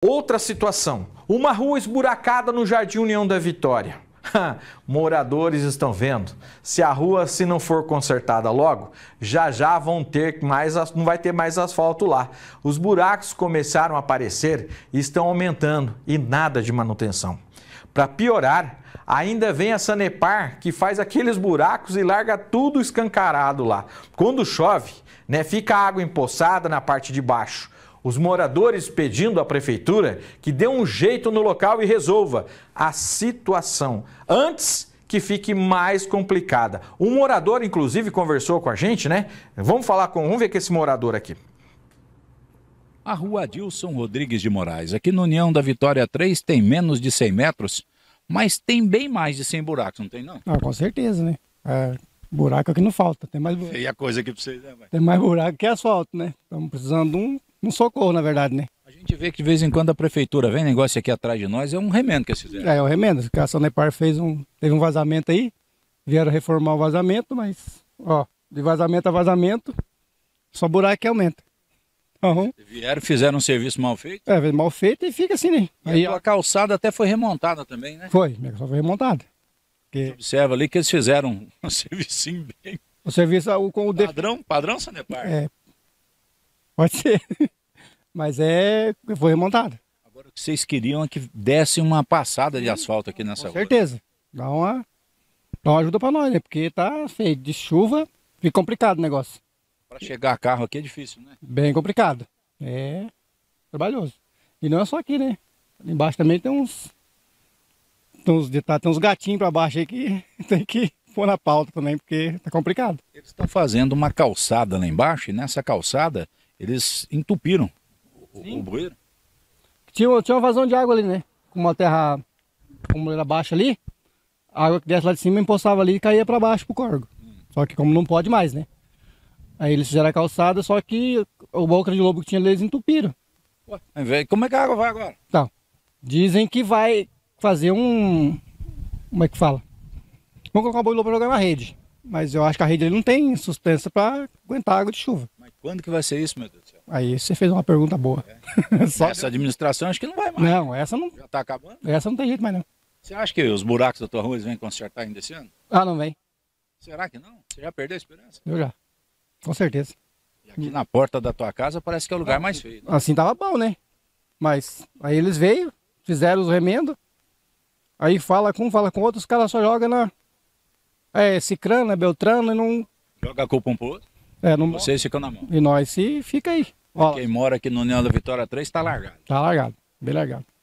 Outra situação: uma rua esburacada no Jardim União da Vitória. Moradores estão vendo. Se a rua se não for consertada logo, já já vão ter mais, não vai ter mais asfalto lá. Os buracos começaram a aparecer e estão aumentando e nada de manutenção. Para piorar, ainda vem a Sanepar que faz aqueles buracos e larga tudo escancarado lá. Quando chove, né, fica água empoçada na parte de baixo os moradores pedindo à prefeitura que dê um jeito no local e resolva a situação antes que fique mais complicada. Um morador, inclusive, conversou com a gente, né? Vamos falar com. Vamos ver com esse morador aqui. A rua Adilson Rodrigues de Moraes, aqui no União da Vitória 3, tem menos de 100 metros, mas tem bem mais de 100 buracos, não tem não? Ah, com certeza, né? É, buraco aqui é não falta, tem mais buraco. E a coisa aqui pra vocês, né? Tem mais buraco que asfalto, né? Estamos precisando de um um socorro, na verdade, né? A gente vê que de vez em quando a prefeitura vem negócio aqui atrás de nós, é um remendo que eles fizeram. É, é um remendo. A Sonepar fez um, teve um vazamento aí, vieram reformar o vazamento, mas, ó, de vazamento a vazamento, só buraco que aumenta. Uhum. Vieram, fizeram um serviço mal feito? É, mal feito e fica assim, né? E aí, a ó... calçada até foi remontada também, né? Foi, só foi remontada. Porque... observa ali que eles fizeram um serviço bem... O serviço com o... Padrão, padrão Sanepar? É, pode ser. Mas é. Foi remontada. Agora o que vocês queriam é que desse uma passada de asfalto aqui nessa Com rua. certeza. Dá uma, dá uma ajuda para nós, né? Porque tá feio. De chuva, fica complicado o negócio. Para chegar carro aqui é difícil, né? Bem complicado. É trabalhoso. E não é só aqui, né? Ali embaixo também tem uns. Tem uns, tem uns gatinhos para baixo aí que tem que pôr na pauta também, porque tá complicado. Eles estão fazendo uma calçada lá embaixo e nessa calçada eles entupiram. Sim. o bueiro? Tinha, tinha uma vazão de água ali, né? Com uma terra, como era baixa ali, a água que desce lá de cima empoçava ali e caía para baixo pro corgo. Hum. Só que como não pode mais, né? Aí eles fizeram a calçada, só que o boca de lobo que tinha ali, eles entupiram. Ué, como é que a água vai agora? Então, dizem que vai fazer um... Como é que fala? Vamos colocar o boi lobo pra jogar na rede. Mas eu acho que a rede ali não tem sustância para aguentar água de chuva. Mas quando que vai ser isso, meu Deus? Aí você fez uma pergunta boa. É. Só... Essa administração acho que não vai mais. Não, essa não. Já tá acabando? Essa não tem jeito mais não. Você acha que os buracos da tua rua vêm consertar ainda tá esse ano? Ah, não vem. Será que não? Você já perdeu a esperança? Eu já. Com certeza. E aqui na porta da tua casa parece que é o lugar ah, mais feio. Né? Assim tava bom, né? Mas aí eles veio, fizeram os remendos. Aí fala com um, fala com outro, os caras só jogam na. É, Cicrana, é Beltrano e não. Joga a culpa um pro outro? É, não... Vocês ficam na mão. E nós se fica aí. Quem mora aqui no União da Vitória 3 está largado. Está largado, bem largado.